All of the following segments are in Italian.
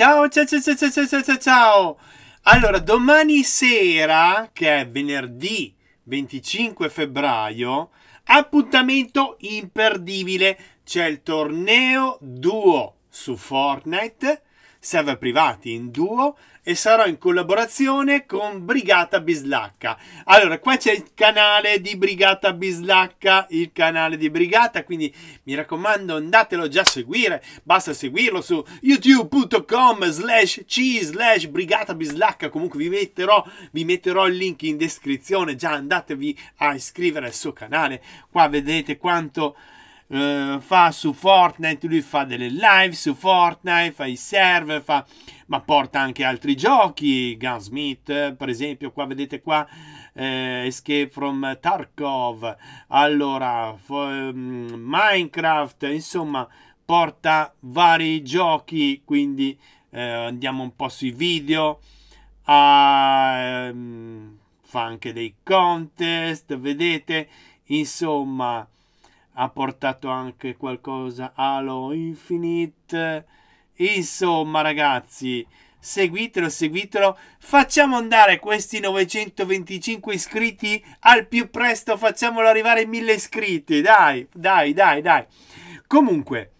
Ciao, ciao, ciao, ciao, ciao, ciao, ciao, ciao. Allora, domani sera, che è venerdì 25 febbraio, appuntamento imperdibile. C'è il torneo duo su Fortnite server privati in duo e sarò in collaborazione con Brigata Bislacca. Allora, qua c'è il canale di Brigata Bislacca, il canale di Brigata, quindi mi raccomando andatelo già a seguire, basta seguirlo su youtube.com slash c slash Brigata Bislacca, comunque vi metterò, vi metterò il link in descrizione, già andatevi a iscrivere al suo canale, qua vedete quanto... Eh, fa su Fortnite, lui fa delle live su Fortnite, fa i server, fa... ma porta anche altri giochi, Gunsmith per esempio, qua vedete qua eh, Escape from Tarkov, allora ehm, Minecraft, insomma porta vari giochi, quindi eh, andiamo un po' sui video. Ah, fa anche dei contest, vedete, insomma, ha portato anche qualcosa Halo Infinite. Insomma, ragazzi, seguitelo, seguitelo. Facciamo andare questi 925 iscritti al più presto, facciamolo arrivare ai 1000 iscritti. Dai, dai, dai, dai. Comunque,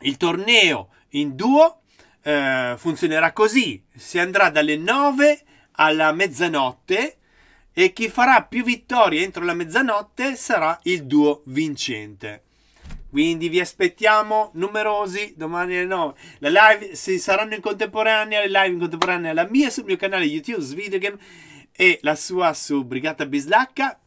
il torneo in duo eh, funzionerà così. Si andrà dalle 9 alla mezzanotte e chi farà più vittorie entro la mezzanotte sarà il duo vincente. Quindi vi aspettiamo numerosi domani alle 9. Le live si saranno in contemporanea, le live in contemporanea la mia sul mio canale YouTube Svidegame e la sua su Brigata Bislacca.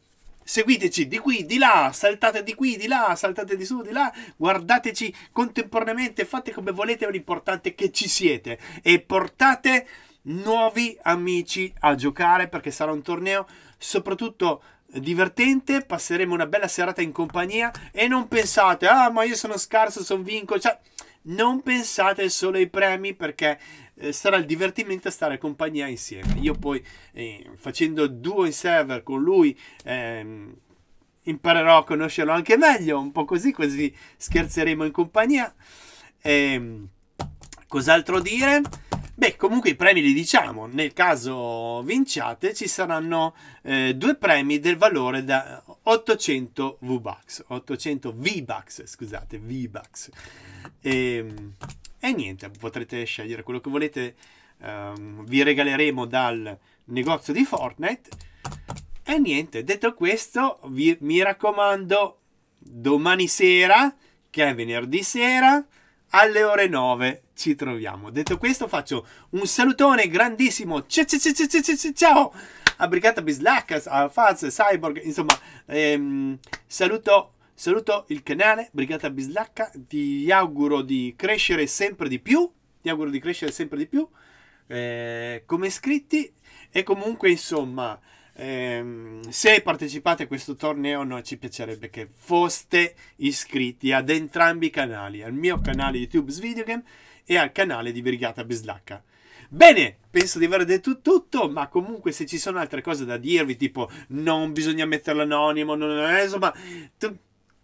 Seguiteci di qui, di là, saltate di qui, di là, saltate di su, di là, guardateci contemporaneamente, fate come volete, ma l'importante è che ci siete e portate nuovi amici a giocare perché sarà un torneo soprattutto divertente, passeremo una bella serata in compagnia e non pensate, ah ma io sono scarso, sono vinco, cioè non pensate solo ai premi perché eh, sarà il divertimento stare compagnia insieme. Io poi eh, facendo duo in server con lui eh, imparerò a conoscerlo anche meglio, un po' così, così scherzeremo in compagnia. Ehm, cos'altro dire? Beh, comunque i premi li diciamo, nel caso vinciate ci saranno eh, due premi del valore da 800 V-Bucks, 800 V-Bucks, scusate, V-Bucks. E, ehm, e, niente, potrete scegliere quello che volete, um, vi regaleremo dal negozio di Fortnite. E niente, detto questo, vi, mi raccomando, domani sera, che è venerdì sera, alle ore 9 ci troviamo. Detto questo faccio un salutone grandissimo. Ciao A Brigata Bislacca, a Faz, Cyborg, insomma, ehm, saluto saluto il canale Brigata Bislacca, ti auguro di crescere sempre di più, ti auguro di crescere sempre di più eh, come iscritti e comunque insomma eh, se partecipate a questo torneo, noi ci piacerebbe che foste iscritti ad entrambi i canali, al mio canale YouTube Svideogame e al canale di Brigata Bislacca. Bene, penso di aver detto tutto, ma comunque se ci sono altre cose da dirvi, tipo non bisogna metterlo anonimo, non, insomma,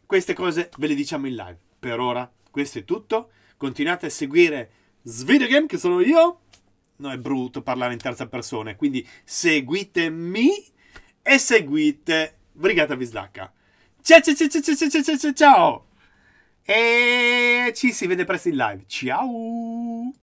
queste cose ve le diciamo in live. Per ora questo è tutto, continuate a seguire Svideogame che sono io non è brutto parlare in terza persona. Quindi seguitemi e seguite Brigata Vislacca. ciao ciao ciao ciao ciao ciao ciao ciao! E ci si vede presto in live. Ciao!